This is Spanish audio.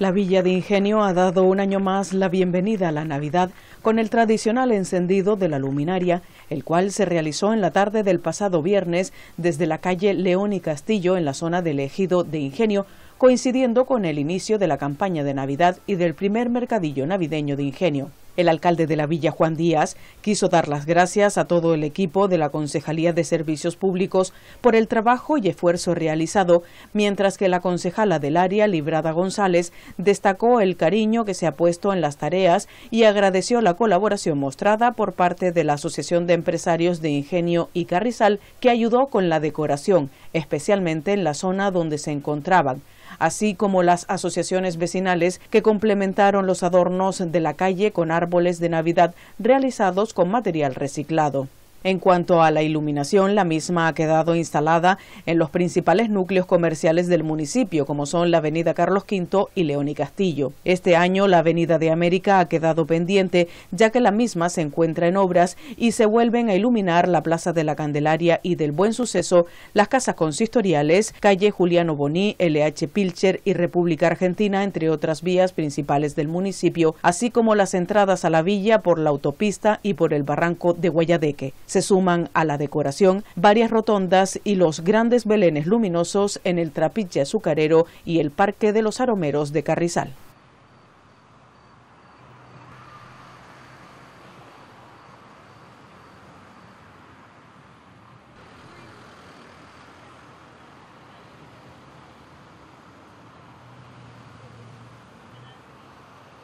La Villa de Ingenio ha dado un año más la bienvenida a la Navidad con el tradicional encendido de la luminaria, el cual se realizó en la tarde del pasado viernes desde la calle León y Castillo en la zona del ejido de Ingenio, coincidiendo con el inicio de la campaña de Navidad y del primer mercadillo navideño de Ingenio. El alcalde de la villa, Juan Díaz, quiso dar las gracias a todo el equipo de la Concejalía de Servicios Públicos por el trabajo y esfuerzo realizado, mientras que la concejala del área, Librada González, destacó el cariño que se ha puesto en las tareas y agradeció la colaboración mostrada por parte de la Asociación de Empresarios de Ingenio y Carrizal, que ayudó con la decoración, especialmente en la zona donde se encontraban así como las asociaciones vecinales que complementaron los adornos de la calle con árboles de Navidad realizados con material reciclado. En cuanto a la iluminación, la misma ha quedado instalada en los principales núcleos comerciales del municipio, como son la Avenida Carlos V y León y Castillo. Este año la Avenida de América ha quedado pendiente, ya que la misma se encuentra en obras y se vuelven a iluminar la Plaza de la Candelaria y del Buen Suceso, las casas consistoriales, calle Juliano Boní, LH Pilcher y República Argentina, entre otras vías principales del municipio, así como las entradas a la villa por la autopista y por el barranco de Guayadeque se suman a la decoración varias rotondas y los grandes belenes luminosos en el Trapiche Azucarero y el Parque de los Aromeros de Carrizal.